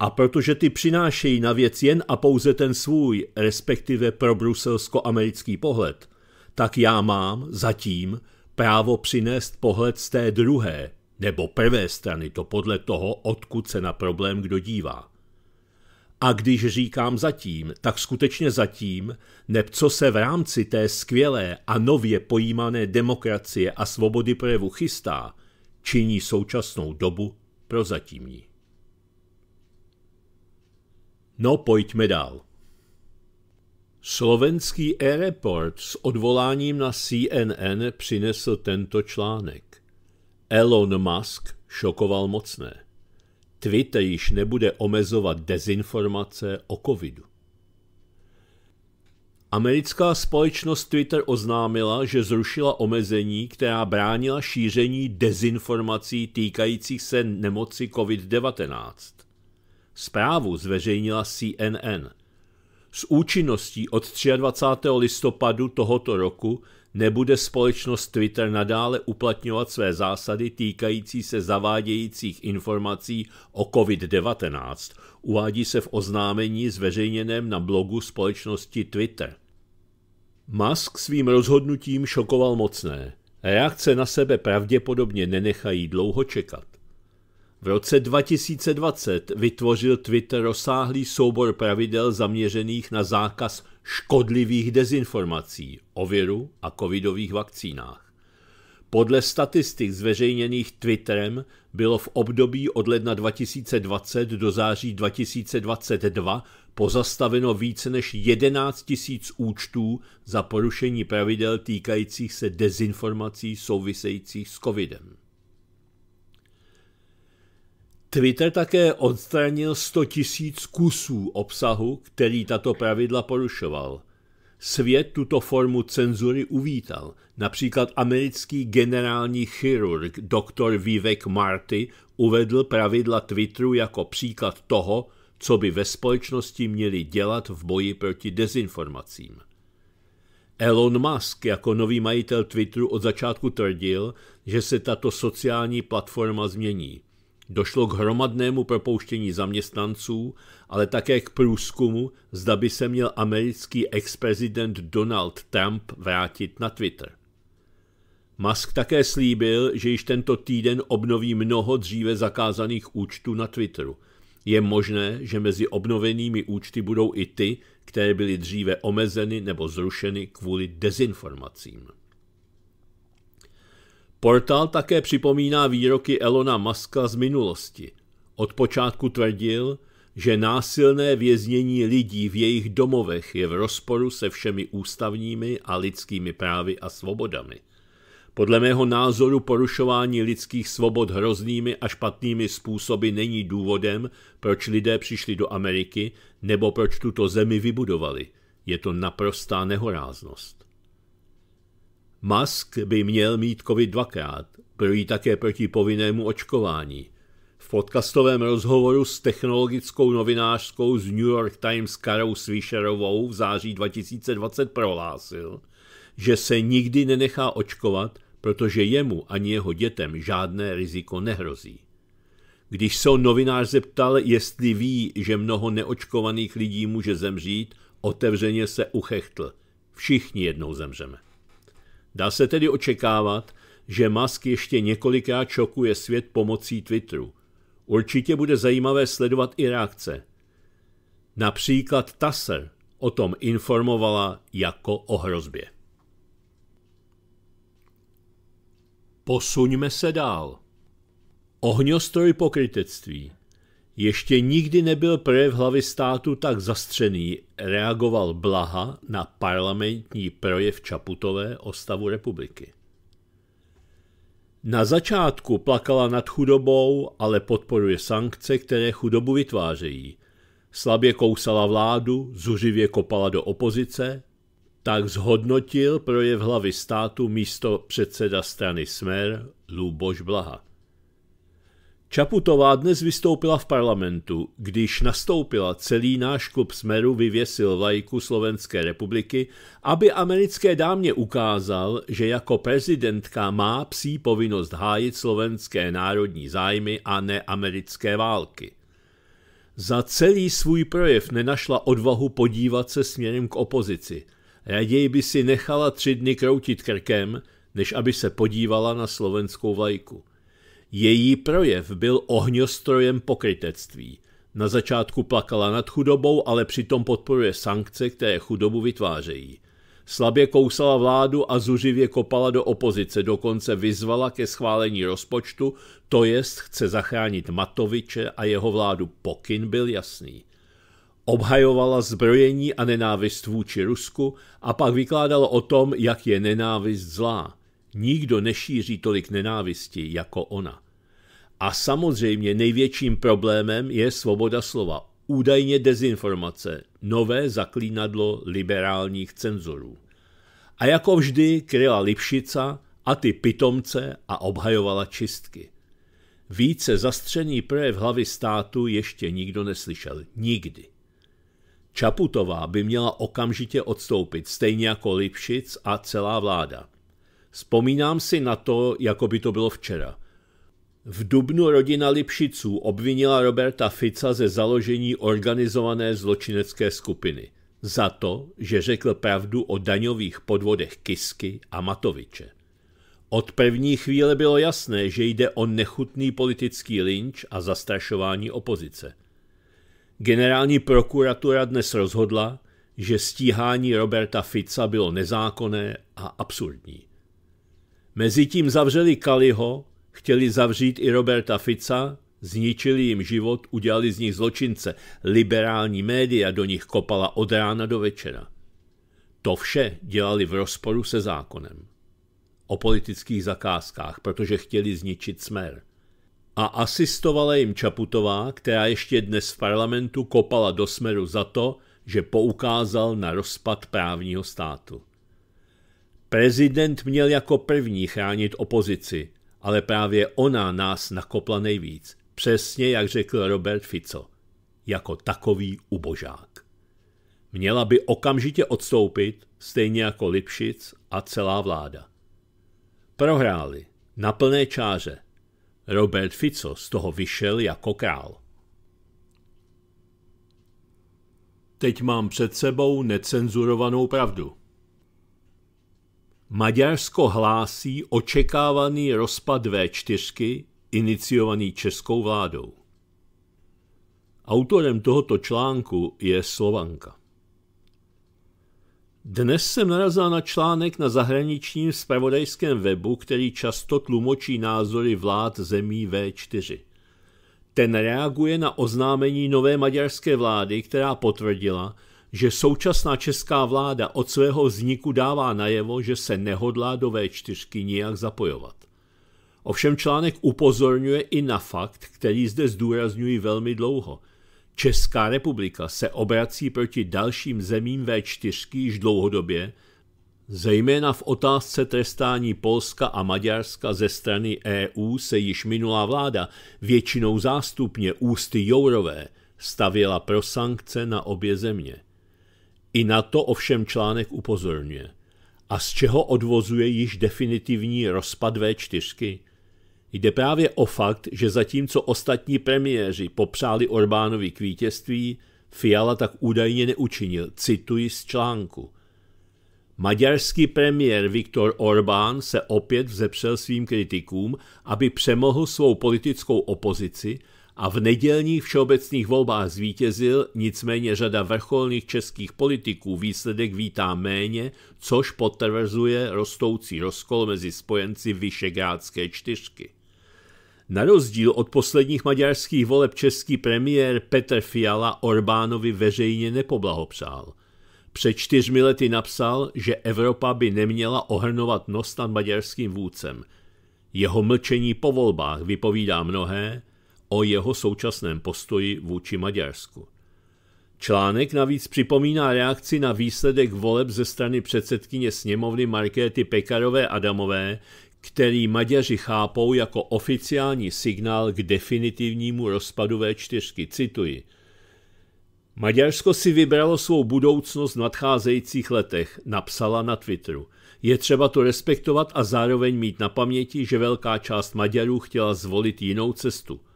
A protože ty přinášejí na věc jen a pouze ten svůj, respektive pro bruselsko-americký pohled, tak já mám zatím právo přinést pohled z té druhé nebo prvé strany, to podle toho, odkud se na problém kdo dívá. A když říkám zatím, tak skutečně zatím, neb co se v rámci té skvělé a nově pojímané demokracie a svobody projevu chystá, činí současnou dobu prozatímní. No pojďme dál. Slovenský airport s odvoláním na CNN přinesl tento článek. Elon Musk šokoval mocné. Twitter již nebude omezovat dezinformace o covidu. Americká společnost Twitter oznámila, že zrušila omezení, která bránila šíření dezinformací týkajících se nemoci COVID-19. Zprávu zveřejnila CNN – s účinností od 23. listopadu tohoto roku nebude společnost Twitter nadále uplatňovat své zásady týkající se zavádějících informací o COVID-19, uvádí se v oznámení zveřejněném na blogu společnosti Twitter. Musk svým rozhodnutím šokoval mocné. Reakce na sebe pravděpodobně nenechají dlouho čekat. V roce 2020 vytvořil Twitter rozsáhlý soubor pravidel zaměřených na zákaz škodlivých dezinformací o viru a covidových vakcínách. Podle statistik zveřejněných Twitterem bylo v období od ledna 2020 do září 2022 pozastaveno více než 11 000 účtů za porušení pravidel týkajících se dezinformací souvisejících s covidem. Twitter také odstranil 100 tisíc kusů obsahu, který tato pravidla porušoval. Svět tuto formu cenzury uvítal. Například americký generální chirurg dr. Vivek Marty uvedl pravidla Twitteru jako příklad toho, co by ve společnosti měli dělat v boji proti dezinformacím. Elon Musk jako nový majitel Twitteru od začátku tvrdil, že se tato sociální platforma změní – Došlo k hromadnému propouštění zaměstnanců, ale také k průzkumu, zda by se měl americký ex-prezident Donald Trump vrátit na Twitter. Musk také slíbil, že již tento týden obnoví mnoho dříve zakázaných účtů na Twitteru. Je možné, že mezi obnovenými účty budou i ty, které byly dříve omezeny nebo zrušeny kvůli dezinformacím. Portál také připomíná výroky Elona Muska z minulosti. Od počátku tvrdil, že násilné věznění lidí v jejich domovech je v rozporu se všemi ústavními a lidskými právy a svobodami. Podle mého názoru porušování lidských svobod hroznými a špatnými způsoby není důvodem, proč lidé přišli do Ameriky nebo proč tuto zemi vybudovali. Je to naprostá nehoráznost. Musk by měl mít COVID dvakrát, prý také proti povinnému očkování. V podcastovém rozhovoru s technologickou novinářskou z New York Times Karou Swisherovou v září 2020 prohlásil, že se nikdy nenechá očkovat, protože jemu ani jeho dětem žádné riziko nehrozí. Když se novinář zeptal, jestli ví, že mnoho neočkovaných lidí může zemřít, otevřeně se uchechtl. Všichni jednou zemřeme. Dá se tedy očekávat, že Musk ještě několikrát šokuje svět pomocí Twitteru. Určitě bude zajímavé sledovat i reakce. Například TASSER o tom informovala jako o hrozbě. Posuňme se dál. Ohňostroj pokrytectví – ještě nikdy nebyl projev hlavy státu tak zastřený, reagoval Blaha na parlamentní projev Čaputové o stavu republiky. Na začátku plakala nad chudobou, ale podporuje sankce, které chudobu vytvářejí. Slabě kousala vládu, zuřivě kopala do opozice, tak zhodnotil projev hlavy státu místo předseda strany Smer Luboš Blaha. Čaputová dnes vystoupila v parlamentu, když nastoupila celý náš klub Smeru vyvěsil vlajku Slovenské republiky, aby americké dámě ukázal, že jako prezidentka má psí povinnost hájit slovenské národní zájmy a ne americké války. Za celý svůj projev nenašla odvahu podívat se směrem k opozici. Raději by si nechala tři dny kroutit krkem, než aby se podívala na slovenskou vlajku. Její projev byl ohňostrojem pokrytectví. Na začátku plakala nad chudobou, ale přitom podporuje sankce, které chudobu vytvářejí. Slabě kousala vládu a zuřivě kopala do opozice, dokonce vyzvala ke schválení rozpočtu, to jest chce zachránit Matoviče a jeho vládu. Pokyn byl jasný. Obhajovala zbrojení a nenávist vůči Rusku a pak vykládala o tom, jak je nenávist zlá. Nikdo nešíří tolik nenávisti jako ona. A samozřejmě největším problémem je svoboda slova, údajně dezinformace, nové zaklínadlo liberálních cenzorů. A jako vždy kryla Lipšica a ty pitomce a obhajovala čistky. Více zastřený projev hlavy státu ještě nikdo neslyšel. Nikdy. Čaputová by měla okamžitě odstoupit, stejně jako Lipšic a celá vláda. Vzpomínám si na to, jako by to bylo včera. V dubnu rodina Lipšiců obvinila Roberta Fica ze založení organizované zločinecké skupiny za to, že řekl pravdu o daňových podvodech Kisky a Matoviče. Od první chvíle bylo jasné, že jde o nechutný politický lynč a zastrašování opozice. Generální prokuratura dnes rozhodla, že stíhání Roberta Fica bylo nezákonné a absurdní. Mezitím zavřeli Kaliho, Chtěli zavřít i Roberta Fica, zničili jim život, udělali z nich zločince. Liberální média do nich kopala od rána do večera. To vše dělali v rozporu se zákonem. O politických zakázkách, protože chtěli zničit smer. A asistovala jim Čaputová, která ještě dnes v parlamentu kopala do smeru za to, že poukázal na rozpad právního státu. Prezident měl jako první chránit opozici, ale právě ona nás nakopla nejvíc, přesně jak řekl Robert Fico, jako takový ubožák. Měla by okamžitě odstoupit, stejně jako Lipšic a celá vláda. Prohráli, na plné čáře. Robert Fico z toho vyšel jako král. Teď mám před sebou necenzurovanou pravdu. Maďarsko hlásí očekávaný rozpad V4, iniciovaný českou vládou. Autorem tohoto článku je Slovanka. Dnes jsem narazil na článek na zahraničním spravodajském webu, který často tlumočí názory vlád zemí V4. Ten reaguje na oznámení nové maďarské vlády, která potvrdila, že současná česká vláda od svého vzniku dává najevo, že se nehodlá do V4 nijak zapojovat. Ovšem článek upozorňuje i na fakt, který zde zdůrazňují velmi dlouho. Česká republika se obrací proti dalším zemím V4 již dlouhodobě,
Zejména
v otázce trestání Polska a Maďarska ze strany EU se již minulá vláda, většinou zástupně ústy Jourové, stavěla pro sankce na obě země. I na to ovšem článek upozorňuje. A z čeho odvozuje již definitivní rozpad V4? Jde právě o fakt, že zatímco ostatní premiéři popřáli Orbánovi k vítězství, Fiala tak údajně neučinil, cituji z článku. Maďarský premiér Viktor Orbán se opět vzepřel svým kritikům, aby přemohl svou politickou opozici a v nedělních všeobecných volbách zvítězil, nicméně řada vrcholných českých politiků výsledek vítá méně, což potvrzuje rostoucí rozkol mezi spojenci Vyšegrádské čtyřky. Na rozdíl od posledních maďarských voleb český premiér Petr Fiala Orbánovi veřejně nepoblahopřál. Před čtyřmi lety napsal, že Evropa by neměla ohrnovat nos nad maďarským vůdcem. Jeho mlčení po volbách vypovídá mnohé, o jeho současném postoji vůči Maďarsku. Článek navíc připomíná reakci na výsledek voleb ze strany předsedkyně sněmovny Markéty Pekarové Adamové, který Maďaři chápou jako oficiální signál k definitivnímu rozpadu V4. Cituji. Maďarsko si vybralo svou budoucnost v nadcházejících letech, napsala na Twitteru. Je třeba to respektovat a zároveň mít na paměti, že velká část Maďarů chtěla zvolit jinou cestu –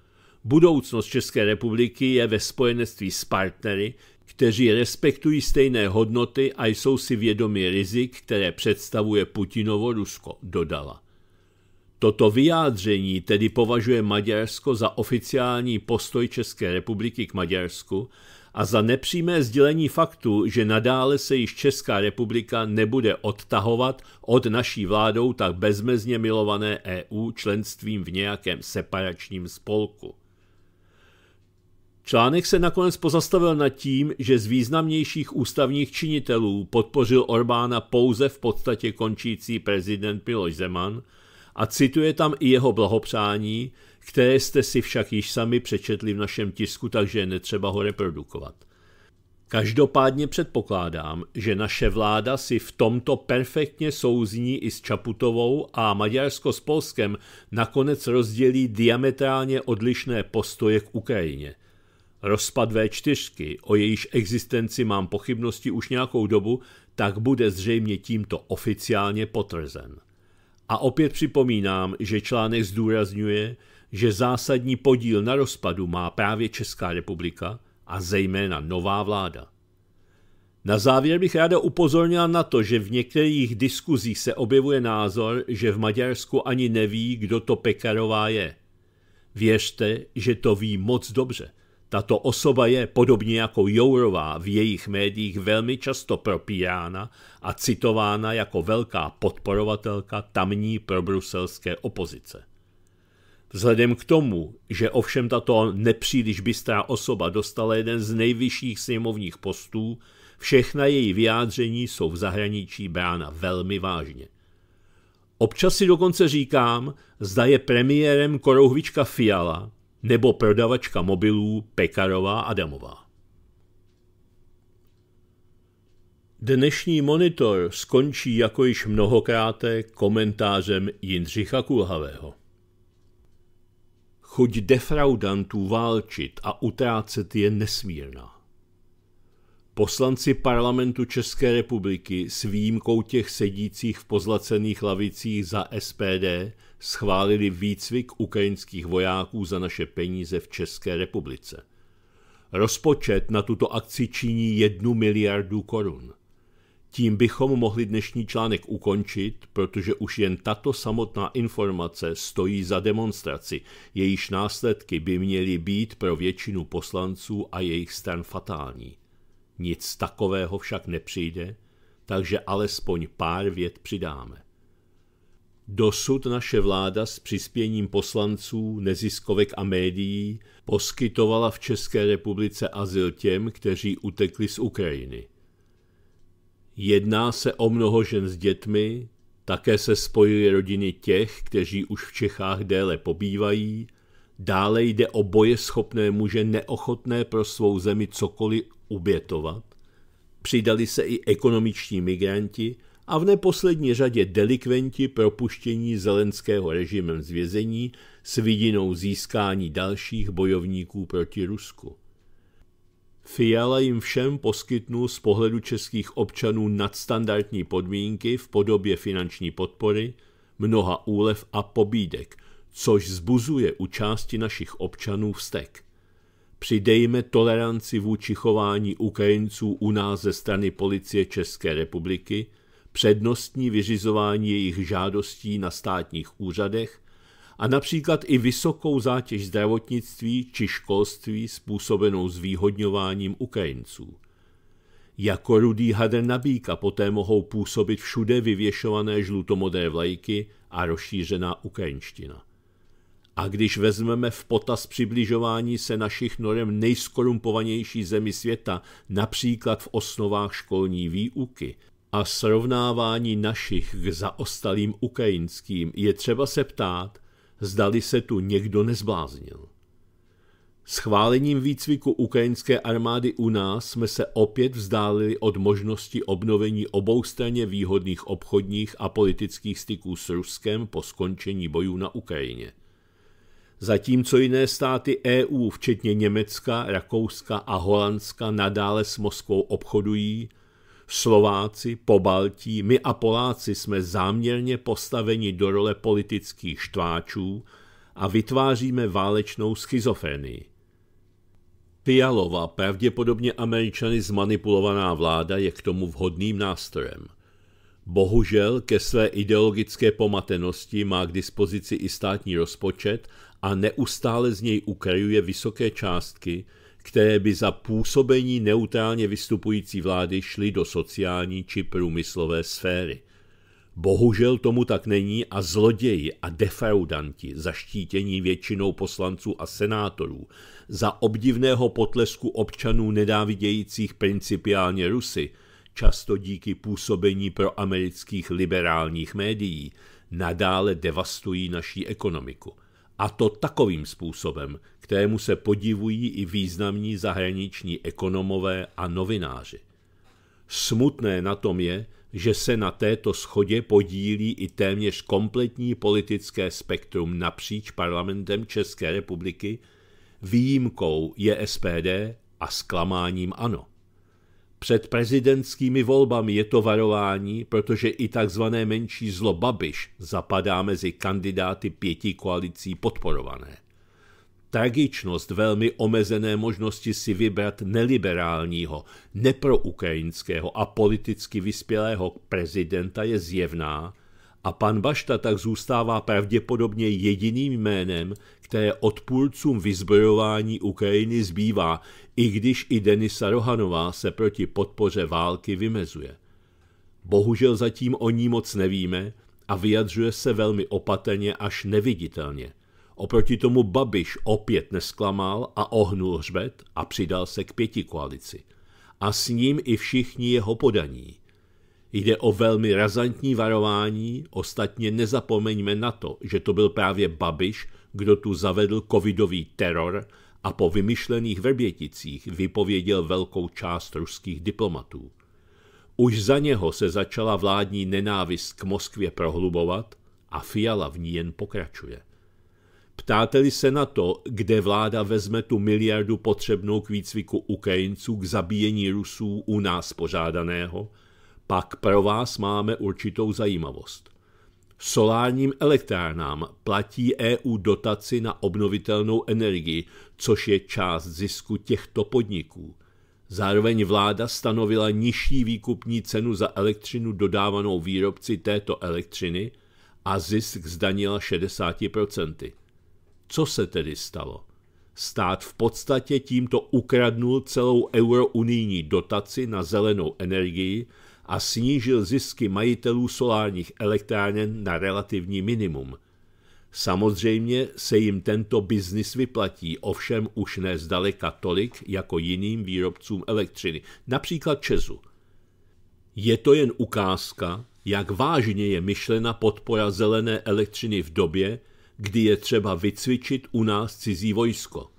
Budoucnost České republiky je ve spojenectví s partnery, kteří respektují stejné hodnoty a jsou si vědomi rizik, které představuje Putinovo Rusko, dodala. Toto vyjádření tedy považuje Maďarsko za oficiální postoj České republiky k Maďarsku a za nepřímé sdělení faktu, že nadále se již Česká republika nebude odtahovat od naší vládou tak bezmezně milované EU členstvím v nějakém separačním spolku. Článek se nakonec pozastavil nad tím, že z významnějších ústavních činitelů podpořil Orbána pouze v podstatě končící prezident Miloš Zeman a cituje tam i jeho blahopřání, které jste si však již sami přečetli v našem tisku, takže je netřeba ho reprodukovat. Každopádně předpokládám, že naše vláda si v tomto perfektně souzní i s Čaputovou a Maďarsko s Polskem nakonec rozdělí diametrálně odlišné postoje k Ukrajině – rozpad V4, o jejíž existenci mám pochybnosti už nějakou dobu, tak bude zřejmě tímto oficiálně potvrzen. A opět připomínám, že článek zdůrazňuje, že zásadní podíl na rozpadu má právě Česká republika a zejména nová vláda. Na závěr bych ráda upozornila na to, že v některých diskuzích se objevuje názor, že v Maďarsku ani neví, kdo to Pekarová je. Věřte, že to ví moc dobře. Tato osoba je, podobně jako Jourová, v jejich médiích velmi často propírána a citována jako velká podporovatelka tamní probruselské opozice. Vzhledem k tomu, že ovšem tato nepříliš bystrá osoba dostala jeden z nejvyšších sněmovních postů, všechna její vyjádření jsou v zahraničí brána velmi vážně. Občas si dokonce říkám, zda je premiérem korouhvička Fiala, nebo prodavačka mobilů Pekarová Adamová. Dnešní monitor skončí jako již mnohokráté komentářem Jindřicha Kulhavého. Chuť defraudantů válčit a utrácet je nesmírná. Poslanci parlamentu České republiky s výjimkou těch sedících v pozlacených lavicích za SPD schválili výcvik ukrajinských vojáků za naše peníze v České republice. Rozpočet na tuto akci činí jednu miliardu korun. Tím bychom mohli dnešní článek ukončit, protože už jen tato samotná informace stojí za demonstraci, jejíž následky by měly být pro většinu poslanců a jejich stran fatální. Nic takového však nepřijde, takže alespoň pár vět přidáme. Dosud naše vláda s přispěním poslanců, neziskovek a médií poskytovala v České republice azyl těm, kteří utekli z Ukrajiny. Jedná se o mnoho žen s dětmi, také se spojily rodiny těch, kteří už v Čechách déle pobývají, dále jde o boje schopné muže neochotné pro svou zemi cokoliv ubětovat. přidali se i ekonomiční migranti, a v neposlední řadě delikventi propuštění Zelenského režimem z vězení s vidinou získání dalších bojovníků proti Rusku. Fiala jim všem poskytnul z pohledu českých občanů nadstandardní podmínky v podobě finanční podpory, mnoha úlev a pobídek, což zbuzuje u části našich občanů vztek. Přidejme toleranci vůči chování Ukrajinců u nás ze strany policie České republiky – přednostní vyřizování jejich žádostí na státních úřadech a například i vysokou zátěž zdravotnictví či školství způsobenou zvýhodňováním Ukrajinců. Jako rudý hadr nabíka poté mohou působit všude vyvěšované žlutomodé vlajky a rozšířená ukrajinština. A když vezmeme v potaz přibližování se našich norem nejskorumpovanější zemi světa, například v osnovách školní výuky, a srovnávání našich k zaostalým ukrajinským je třeba se ptát, zdali se tu někdo nezbláznil. Schválením výcviku ukrajinské armády u nás jsme se opět vzdálili od možnosti obnovení oboustranně výhodných obchodních a politických styků s Ruskem po skončení bojů na Ukrajině. Zatímco jiné státy EU, včetně Německa, Rakouska a Holandska, nadále s Moskvou obchodují, Slováci, Pobaltí, my a Poláci jsme záměrně postaveni do role politických štváčů a vytváříme válečnou schizofrenii. Pialova pravděpodobně američany zmanipulovaná vláda je k tomu vhodným nástrojem. Bohužel ke své ideologické pomatenosti má k dispozici i státní rozpočet a neustále z něj ukrajuje vysoké částky, které by za působení neutrálně vystupující vlády šly do sociální či průmyslové sféry. Bohužel tomu tak není a zloději a defraudanti, zaštítění většinou poslanců a senátorů, za obdivného potlesku občanů nedávidějících principiálně Rusy, často díky působení pro amerických liberálních médií, nadále devastují naší ekonomiku. A to takovým způsobem, kterému se podivují i významní zahraniční ekonomové a novináři. Smutné na tom je, že se na této schodě podílí i téměř kompletní politické spektrum napříč parlamentem České republiky, výjimkou je SPD a zklamáním ano. Před prezidentskými volbami je to varování, protože i tzv. menší zlo Babiš zapadá mezi kandidáty pěti koalicí podporované tragičnost velmi omezené možnosti si vybrat neliberálního, neproukrajinského a politicky vyspělého prezidenta je zjevná a pan Bašta tak zůstává pravděpodobně jediným jménem, které odpůrcům vyzbrojování Ukrajiny zbývá, i když i Denisa Rohanová se proti podpoře války vymezuje. Bohužel zatím o ní moc nevíme a vyjadřuje se velmi opatrně až neviditelně – Oproti tomu Babiš opět nesklamal a ohnul hřbet a přidal se k pěti koalici. A s ním i všichni jeho podaní. Jde o velmi razantní varování, ostatně nezapomeňme na to, že to byl právě Babiš, kdo tu zavedl covidový teror a po vymyšlených vrběticích vypověděl velkou část ruských diplomatů. Už za něho se začala vládní nenávist k Moskvě prohlubovat a Fiala v ní jen pokračuje. Ptáte-li se na to, kde vláda vezme tu miliardu potřebnou k výcviku Ukrajinců k zabíjení Rusů u nás požádaného, pak pro vás máme určitou zajímavost. Solárním elektrárnám platí EU dotaci na obnovitelnou energii, což je část zisku těchto podniků. Zároveň vláda stanovila nižší výkupní cenu za elektřinu dodávanou výrobci této elektřiny a zisk zdanila 60%. Co se tedy stalo? Stát v podstatě tímto ukradnul celou eurounijní dotaci na zelenou energii a snížil zisky majitelů solárních elektráren na relativní minimum. Samozřejmě se jim tento biznis vyplatí, ovšem už ne zdaleka tolik jako jiným výrobcům elektřiny, například Česu. Je to jen ukázka, jak vážně je myšlena podpora zelené elektřiny v době, kdy je třeba vycvičit u nás cizí vojsko.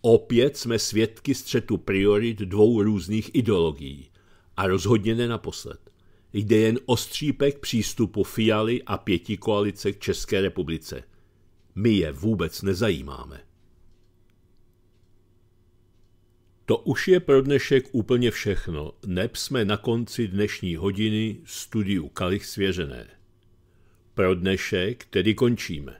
Opět jsme svědky střetu priorit dvou různých ideologií. A rozhodně ne naposled. Jde jen o střípek přístupu Fialy a pěti koalice k České republice. My je vůbec nezajímáme. To už je pro dnešek úplně všechno, neb jsme na konci dnešní hodiny studiu Kalich svěřené. Pro dnešek tedy končíme.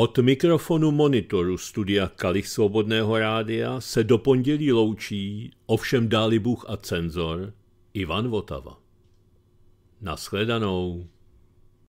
Od mikrofonu monitoru studia Kalich Svobodného rádia se do pondělí loučí, ovšem dáli Bůh a cenzor, Ivan Votava. Naschledanou.